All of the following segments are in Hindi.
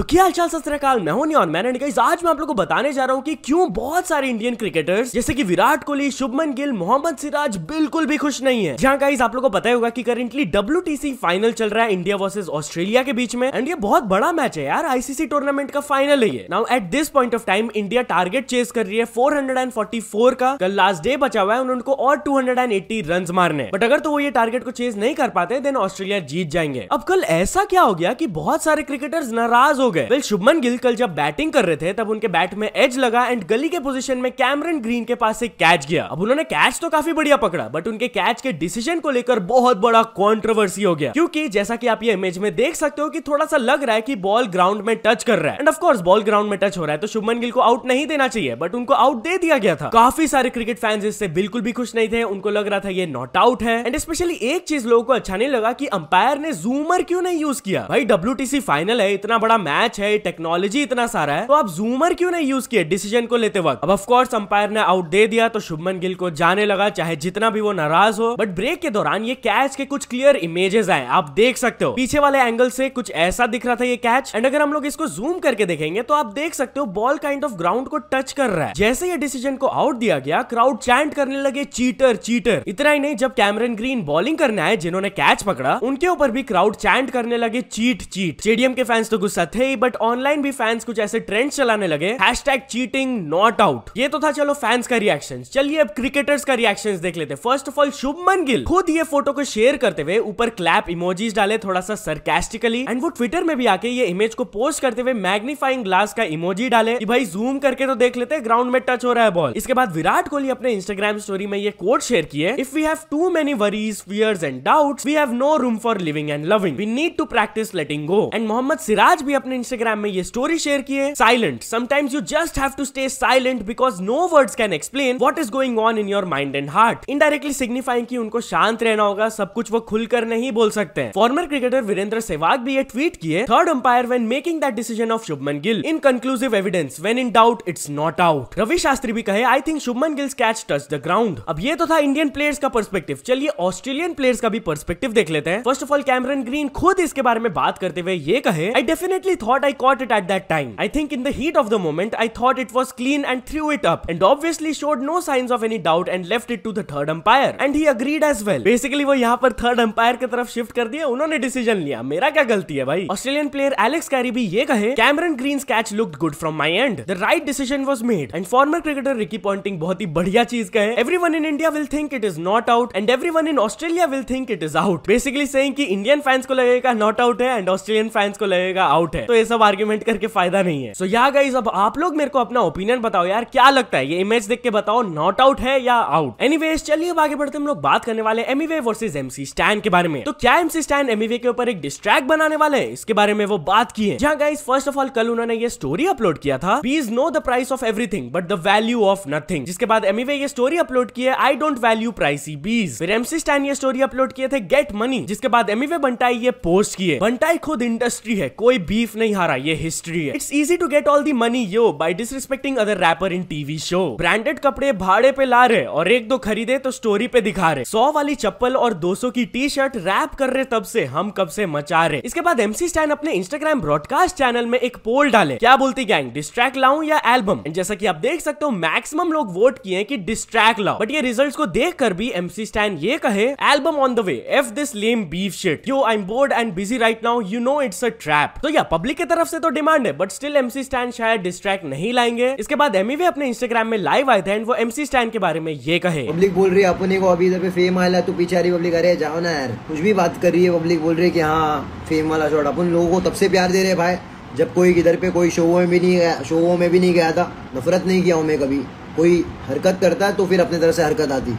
तो क्या चाल सतरकाल मैं हूं और मैंने गाइस आज मैं आप लोगों को बताने जा रहा हूं कि क्यों बहुत सारे इंडियन क्रिकेटर्स जैसे कि विराट कोहली शुभमन गिल मोहम्मद सिराज बिल्कुल भी खुश नहीं है जहां गाइस आप लोगों को पता होगा कि करेंटली डब्ल्यू फाइनल चल रहा है इंडिया वर्सेज ऑस्ट्रेलिया के बीच में एंड ये बहुत बड़ा मैच है यार आईसीसी टूर्नामेंट का फाइनल है now at this point of time India target chase कर रही है फोर का कल लास्ट डे बचा हुआ है उनको और टू हंड्रेड रन मारने बट अगर तो वो ये टारगेट को चेस नहीं कर पाते देन ऑस्ट्रेलिया जीत जाएंगे अब कल ऐसा क्या हो गया की बहुत सारे क्रिकेटर्स नाराज हो गए वेल शुभमन गिल कल जब बैटिंग कर रहे थे तब उनके बैट में एज लगा एंड गली के पोजीशन में कैमरन ग्रीन के पास एक कैच गया अब उन्होंने कैच तो काफी बढ़िया पकड़ा बट उनके कैच के डिसीजन को लेकर बहुत बड़ा कॉन्ट्रोवर्सी हो गया क्यूँकी जैसा की आप ये इमेज में देख सकते हो की थोड़ा सा लग रहा है की बॉल ग्राउंड में टच कर रहा है एंड ऑफकोर्स बॉल ग्राउंड में टच हो रहा है तो शुभमन गिल को आउट नहीं देना चाहिए बट उनको आउट दे दिया गया था काफी सारे क्रिकेट फैंस इससे बिल्कुल भी खुश नहीं थे उनको लग रहा था ये नॉट आउट है एंड स्पेशली एक चीज लोगों को अच्छा नहीं लगा कि अंपायर ने जूमर क्यों नहीं यूज किया भाई डब्ल्यू फाइनल है इतना बड़ा मैच है टेक्नोलॉजी इतना सारा है तो आप जूमर क्यों नहीं यूज किए डिसीजन को लेते वक्त अब ऑफकोर्स अंपायर ने आउट दे दिया तो शुभमन गिल को जाने लगा चाहे जितना भी वो नाराज हो बट ब्रेक के दौरान ये कैच के कुछ क्लियर इमेजेस आए आप देख सकते हो पीछे वाले एंगल से कुछ ऐसा दिख रहा था ये कैच एंड अगर हम लोग इसको जूम करके देखेंगे तो आप देख सकते हो बॉल काइंड ऑफ ग्राउंड को टच कर रहा है जैसे ये डिसीजन को आउट दिया गया क्राउड चैंट करने लगे चीटर चीटर इतना ही नहीं जब कैमरन ग्रीन बॉलिंग करने आए जिन्होंने कैच पकड़ा उनके ऊपर भी क्राउड चैंट करने लगे चीट चीट स्टेडियम के फैंस तो गुस्सा थे थे ही बट ऑनलाइन भी फैंस कुछ ऐसे ट्रेंड चलाने लगे हैश चीटिंग नॉट आउट ये तो था चलो फैंस का रिएक्शन चलिए अब क्रिकेटर्स का रिएक्शन देख लेते first of all Shubman Gill खुद ये फोटो को शेयर करते हुए ऊपर क्लैप इमोजीज डाले थोड़ा सा सरकेस्टिकली एंड वो ट्विटर में भी आके ये इमेज को पोस्ट करते हुए मैग्नीफाइंग ग्लास का इमोजी डाले कि भाई जूम करके तो देख लेते ग्राउंड में टच हो रहा है बॉल इसके बाद विराट कोहली अपने इंस्टाग्राम स्टोरी में ये कोट शेयर किए if we have too many worries fears and doubts we have no room for living and loving we need to practice letting go and Mohammed Siraj भी अपने अपने इंस्टाग्राम में ये स्टोरी शेयर की है silent sometimes you just have to stay silent because no words can explain what is going on in your mind and heart indirectly signifying की उनको शांत रहना होगा सब कुछ वो खुलकर नहीं बोल सकते हैं फॉर्मर क्रिकेटर वीरेंद्र सहवाग भी ये ट्वीट किए third umpire when making that decision of Shubman Gill inconclusive evidence when in doubt it's not out Ravi Shastri भी कहे I think Shubman Gill's catch touch the ground अब ये तो था इंडियन प्लेयर्स का पर्सपेक्टिव चलिए ऑस्ट्रेलियन प्लेयर्स का भी पर्सपेक्टिव देख लेते हैं first of all Cameron Green खुद इसके बारे में बात करते हुए ये कहे I definitely thought I caught it at that time. I think in the heat of the moment, I thought it was clean and threw it up and obviously showed no signs of any doubt and left it to the third umpire. And he agreed as well. Basically वो यहाँ पर थर्ड अंपायर की तरफ शिफ्ट कर दिया उन्होंने डिसीजन लिया मेरा क्या गलती है भाई ऑस्ट्रेलियन प्लेयर एलेक्स कैरी भी ये कहे Cameron Green catch look good from my end the right decision was made and former cricketer Ricky Ponting बहुत ही बढ़िया चीज कहे every in India will think it is not out and every in Australia will think it is out basically saying कि इंडियन फैंस को लगेगा नॉट आउट है एंड ऑस्ट्रेलियन फैंस को लगेगा आउट है तो ये सब आर्ग्यूमेंट करके फायदा नहीं है सो so, या गाइज अब आप लोग मेरे को अपना ओपिनियन बताओ यार क्या लगता है ये इमेज देख के बताओ नॉट आउट है या आउट एनी चलिए अब आगे बढ़ते हम लोग बात करने वाले एमईवे वर्सेज एमसी स्टैंड के बारे में तो क्या एमसी स्टैंड एमईवे के ऊपर एक डिस्ट्रैक्ट बनाने वाले है इसके बारे में वो बात की है जहाँ गाइज फर्स्ट ऑफ ऑल कल उन्होंने ये स्टोरी अपलोड किया था please know the price of everything but the value of nothing जिसके बाद एमईवे e ये स्टोरी अपलोड की है आई डोंट वैल्यू प्राइस बीज फिर एमसी स्टैंड ये स्टोरी अपलोड किए थे गेट मनी जिसके बाद एमईवे बंटाई e ये पोस्ट किए बंटाई खुद इंडस्ट्री है कोई बीफ नहीं हारा ये हिस्ट्री है it's easy to get all the money yo by disrespecting other rapper in TV show branded कपड़े भाड़े पे ला रहे और एक दो खरीदे तो स्टोरी पे दिखा रहे सौ वाली चप्पल और दो सौ की टी शर्ट रैप कर रहे तब से हम कब से मचा रहे इसके बाद एमसी स्टैन अपने इंस्टाग्राम ब्रॉडकास्ट चैनल में एक पोल डाले क्या बोलती गैंग डिस्ट्रैक्ट लाऊ या एल्बम जैसा की आप देख सकते हो मैक्सिमम लोग वोट किए की डिस्ट्रैक्ट लाओ बट ये रिजल्ट को देख कर भी एमसी स्टैन ये कहे album on the way F this lame beef shit you I am bored and busy right now you know it's a trap तो या पब्लिक पब्लिक की तरफ से तो डिमांड है बट स्टिल एमसी स्टैंड शायद डिस्ट्रैक्ट नहीं लाएंगे इसके बाद एमी भी अपने इंस्टाग्राम में लाइव आए थे एंड वो एमसी स्टैंड के बारे में ये कहे पब्लिक बोल रही है अपने को अभी जब फेम आया तो पिछारी पब्लिक अरे जाओ ना यार कुछ भी बात कर रही है पब्लिक बोल रही है की हाँ फेम वाला शॉर्ट अपन लोगों को तब से प्यार दे रहे भाई जब कोई किधर पे कोई शो में भी नहीं गया शो में भी नहीं गया था नफरत नहीं किया हूँ मैं कभी कोई हरकत करता है तो फिर अपने तरह से हरकत आती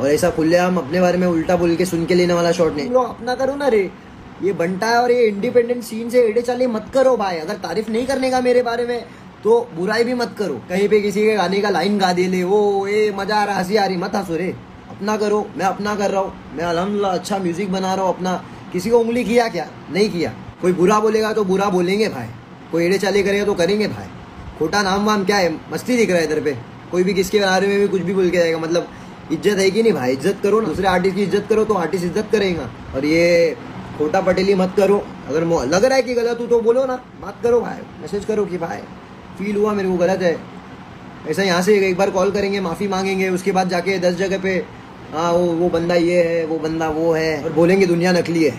और ऐसा खुले हम अपने बारे में उल्टा बोल के सुन के लेने वाला शॉट नहीं अपना करो ना रे ये बनता है और ये इंडिपेंडेंट सीन से एडे चाले मत करो भाई अगर तारीफ नहीं करने का मेरे बारे में तो बुराई भी मत करो कहीं पे किसी के गाने का लाइन गा दे ले वो ये मजा आ रहा हंसी आ रही मत हंसो रे अपना करो मैं अपना कर रहा हूँ मैं अलहमदुल्ला अच्छा म्यूजिक बना रहा हूँ अपना किसी को उंगली किया क्या नहीं किया कोई बुरा बोलेगा तो बुरा बोलेंगे भाई कोई एड़े चाले करेगा तो करेंगे भाई खोटा नाम वाम क्या है मस्ती दिख रहा है इधर पे कोई भी किसके बारे में भी कुछ भी बोल के जाएगा मतलब इज्जत है कि नहीं भाई इज्जत करो ना दूसरे आर्टिस्ट की इज्जत करो तो आर्टिस्ट इज्जत करेगा और ये खोटा पटेली मत करो अगर लग रहा है कि गलत हूँ तो बोलो ना बात करो भाई मैसेज करो कि भाई फील हुआ मेरे को गलत है ऐसा यहाँ से एक बार कॉल करेंगे माफ़ी मांगेंगे उसके बाद जाके दस जगह पे हाँ वो वो बंदा ये है वो बंदा वो है और बोलेंगे दुनिया नकली है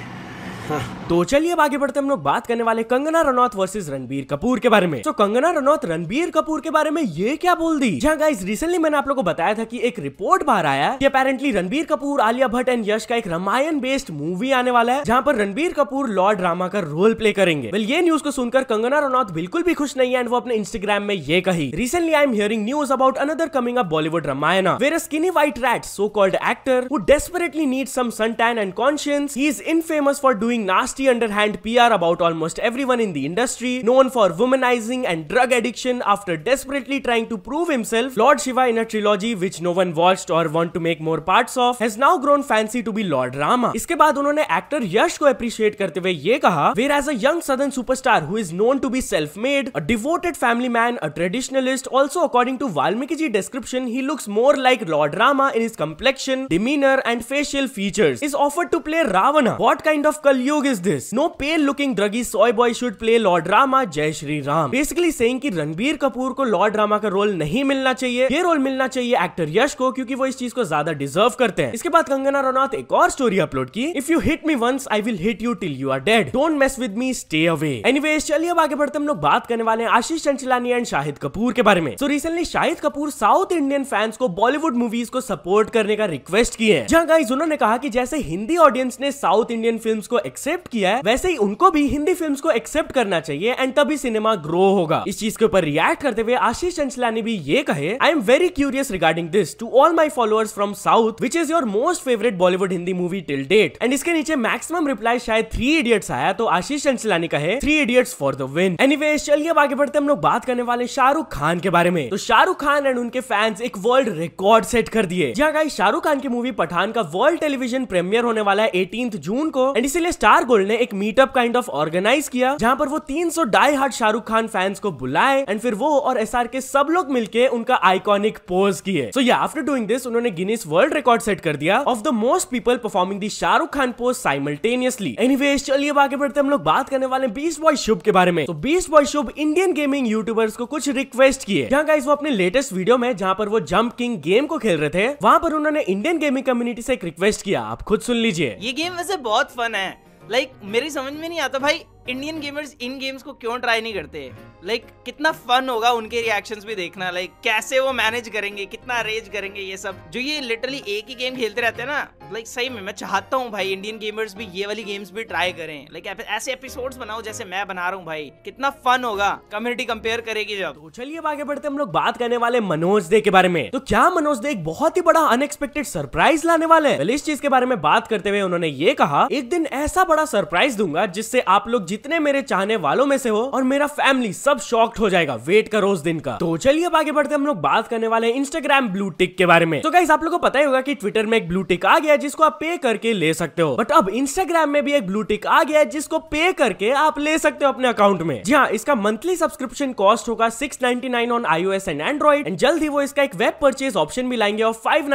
हाँ तो चलिए अब आगे बढ़ते हम लोग बात करने वाले कंगना रनौत वर्सेस रणबीर कपूर के बारे में तो कंगना रनौत रणबीर कपूर के बारे में ये क्या बोल दी जहाँ गाइज रिसेंटली मैंने आप लोगों को बताया था कि एक रिपोर्ट बाहर आया कि अपेरेंटली रणबीर कपूर आलिया भट्ट एंड यश का एक रामायण बेस्ड मूवी आने वाला है जहाँ पर रणबीर कपूर लॉर्ड रामा का रोल प्ले करेंगे well, ये न्यूज को सुनकर कंगना रनौत बिल्कुल भी खुश नहीं है एंड वो अपने इंस्टाग्राम में ये कही recently I am hearing news about another coming up Bollywood Ramayan where skinny white rat so called actor who desperately need some sun tan and conscious he is infamous for doing nast nasty underhand PR about almost everyone in the industry, known for womanizing and drug addiction after desperately trying to prove himself, Lord Shiva in a trilogy which no one watched or want to make more parts of, has now grown fancy to be Lord Rama. इसके बाद उन्होंने एक्टर यश को अप्रिशिएट करते हुए ये कहा whereas a young southern superstar who is known to be self made a devoted family man a traditionalist also according to Valmiki ji description he looks more like lord Rama in his complexion demeanour and facial features is offered to play Ravan what kind of Kalyug is this no pale looking druggy soy boy should play lord Rama Jai Shri Ram basically saying कि रणबीर कपूर को लॉर्ड रामा का रोल नहीं मिलना चाहिए ये रोल मिलना चाहिए एक्टर यश को क्योंकि वो इस चीज को ज्यादा डिजर्व करते हैं इसके बाद कंगना रनौत एक और स्टोरी अपलोड की if you hit me once I will hit you till you are dead don't mess with me stay away anyways चलिए अब आगे बढ़ते हम लोग बात करने वाले हैं आशीष चंचलानी एंड शाहिद कपूर के बारे में so recently Shahid Kapoor south Indian fans को बॉलीवुड मूवीज को सपोर्ट करने का रिक्वेस्ट किए हैं जहां गाइज उन्होंने कहा कि जैसे हिंदी ऑडियंस ने साउथ इंडियन फिल्म को एक्सेप्ट किया है वैसे ही उनको भी हिंदी फिल्म को एक्सेप्ट करना चाहिए एंड तभी सिनेमा ग्रो होगा इस चीज के ऊपर रिएक्ट करते हुए आशीष चंचला ने भी ये कहे I am very curious regarding this to all my followers from south which is your most favourite Bollywood Hindi movie till date and इसके नीचे मैक्सिमम रिप्लाई शायद थ्री इडियट्स आया तो आशीष चंचला ने कहे three idiots for the win anyways चलिए अब आगे बढ़ते हम लोग बात करने वाले शाहरुख खान के बारे में तो शाहरुख खान एंड उनके फैंस एक वर्ल्ड रिकॉर्ड सेट कर दिए जहाँ हाँ शाहरुख खान की मूवी पठान का वर्ल्ड टेलीविजन प्रीमियर होने वाला है एटीन जून को एंड इसीलिए स्टार गोल्ड ने एक मीटअप काइंड ऑफ ऑर्गेनाइज किया जहाँ पर वो 300 die hard Shahrukh Khan fans को बुलाए एंड फिर वो और एस के सब लोग मिलके उनका आइकॉनिक पोज किए so yeah after doing this उन्होंने गिनीस वर्ल्ड रिकॉर्ड सेट कर दिया of the most people performing the Shahrukh Khan pose simultaneously anyways चलिए अब आगे बढ़ते हम लोग बात करने वाले बीस बॉय शुभ के बारे में तो beast boy Shub Indian gaming YouTubers को कुछ रिक्वेस्ट किए जहाँ गाइस वो अपने लेटेस्ट वीडियो में जहाँ पर वो जम्प किंग गेम को खेल रहे थे वहाँ पर उन्होंने इंडियन गेमिंग कम्युनिटी से एक रिक्वेस्ट किया आप खुद सुन लीजिए ये गेम वैसे बहुत फन है लाइक like, मेरी समझ में नहीं आता भाई इंडियन गेमर्स इन गेम्स को क्यों ट्राई नहीं करते लाइक like, कितना फन होगा उनके रिएक्शंस भी देखना लाइक like, कैसे वो मैनेज करेंगे कितना अरेज करेंगे ये सब जो ये लिटरली एक ही गेम खेलते रहते हैं ना लाइक सही में मैं चाहता हूँ भाई इंडियन गेमर्स भी ये वाली गेम्स भी ट्राई करें लाइक ऐसे एपिसोड्स बनाओ जैसे मैं बना रहा हूँ भाई कितना फन होगा कम्युनिटी कंपेयर करेगी जब तो चलिए आगे बढ़ते हम लोग बात करने वाले मनोज दे के बारे में तो क्या मनोज दे एक बहुत ही बड़ा अनएक्सपेक्टेड सरप्राइज लाने वाले हैं इस चीज के बारे में बात करते हुए उन्होंने ये कहा एक दिन ऐसा बड़ा सरप्राइज दूंगा जिससे आप लोग जितने मेरे चाहने वालों में से हो और मेरा फैमिली सब शॉक्ट हो जाएगा वेट करो उस दिन का तो चलिए आगे बढ़ते हम लोग बात करने वाले इंस्टाग्राम ब्लू टिक के बारे में तो गाइस आप लोग को पता ही होगा की ट्विटर में एक ब्लू टिक आ गया गया जिसको आप पे करके ले सकते हो बट अब इंस्टाग्राम में भी एक ब्लू टिक आ गया है जिसको पे करके आप ले सकते हो अपने अकाउंट में जी हाँ इसका मंथली सब्सक्रिप्शन कॉस्ट होगा six on iOS and android and जल्द ही वो इसका एक वेब परचेज ऑप्शन भी लाएंगे और फाइव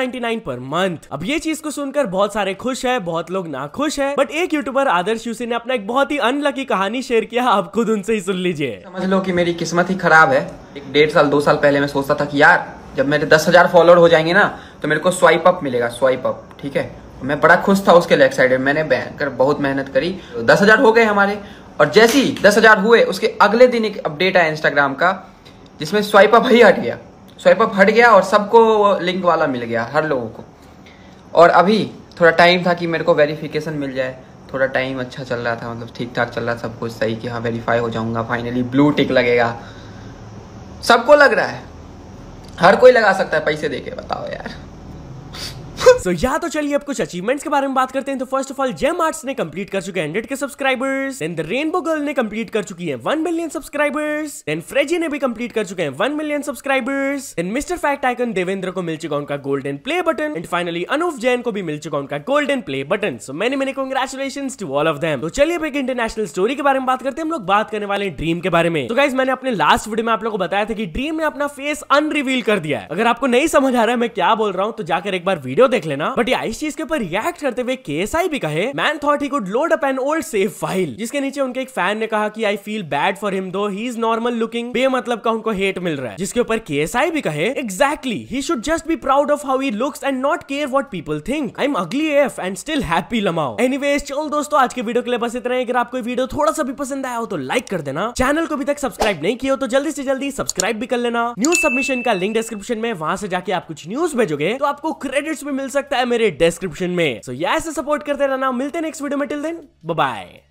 पर मंथ अब ये चीज को सुनकर बहुत सारे खुश है बहुत लोग ना खुश है बट एक यूट्यूबर आदर्श यूसी ने अपना एक बहुत ही अनलकी कहानी शेयर किया आप खुद उनसे ही सुन लीजिए समझ लो कि मेरी किस्मत ही खराब है एक डेढ़ साल दो साल पहले मैं सोचता था कि यार जब मेरे दस हजार फॉलोअर हो जाएंगे ना तो मेरे को स्वाइप अप मिलेगा स्वाइप अप ठीक है मैं बड़ा खुश था उसके लेग साइड में मैंने कर बहुत मेहनत करी दस हज़ार हो गए हमारे और जैसे ही दस हज़ार हुए उसके अगले दिन एक अपडेट आया इंस्टाग्राम का जिसमें स्वाइप अप ही हट गया स्वाइप अप हट गया और सबको लिंक वाला मिल गया हर लोगों को और अभी थोड़ा टाइम था कि मेरे को वेरिफिकेशन मिल जाए थोड़ा टाइम अच्छा चल रहा था मतलब ठीक ठाक चल रहा सब कुछ सही कि हाँ वेरीफाई हो जाऊंगा फाइनली ब्लू टिक लगेगा सबको लग रहा है हर कोई लगा सकता है पैसे देके बताओ यार सो so, या तो चलिए अब कुछ अचीवमेंट्स के बारे में बात करते हैं तो first of all gem arts ने कंप्लीट कर चुके hundred K subscribers then the rainbow girl ने कंप्लीट कर चुकी है one million subscribers and Frazy ने भी कंप्लीट कर चुके हैं one million subscribers and mister fact icon Devendra को मिल चुका उनका golden play button and finally Anup Jain को भी मिल चुका उनका गोल्डन प्ले बटन सो मैंने मैंने congratulation to all of them तो चलिए अब एक इंटरनेशनल स्टोरी के बारे में बात करते हैं हम लोग बात करने वाले ड्रीम के बारे में तो गाइज मैंने अपने लास्ट वीडियो में आप लोगों को बताया था कि ड्रीम ने अपना फेस अनरिवील कर दिया है अगर आपको नहीं समझ आ रहा है मैं क्या बोल रहा हूँ तो जाकर एक बार वीडियो देख लेना बट इस चीज के ऊपर रिएक्ट करते हुए केएसआई भी कहे man thought he could load up an old save file जिसके नीचे उनके एक फैन ने कहा कि I feel bad for him though he is normal looking बेमतलब का उनको हेट मिल रहा है जिसके ऊपर केएसआई भी कहे exactly he should just be proud of how he looks and not care what people think I am ugly F and still happy lmao anyways चल दोस्तों आज के वीडियो के लिए बस इतना ही अगर आपको वीडियो थोड़ा सा भी पसंद आया हो तो लाइक कर देना चैनल को अभी तक सब्सक्राइब नहीं किया हो तो जल्दी से जल्दी सब्सक्राइब भी कर लेना न्यूज सबमिशन का लिंक डिस्क्रिप्शन में वहां से जाके आप कुछ न्यूज भेजोगे तो आपको क्रेडिट्स भी मिल सकते सकता है मेरे डिस्क्रिप्शन में सो so, yeah, ऐसे सपोर्ट करते रहना मिलते नेक्स्ट वीडियो में टिल देन बाय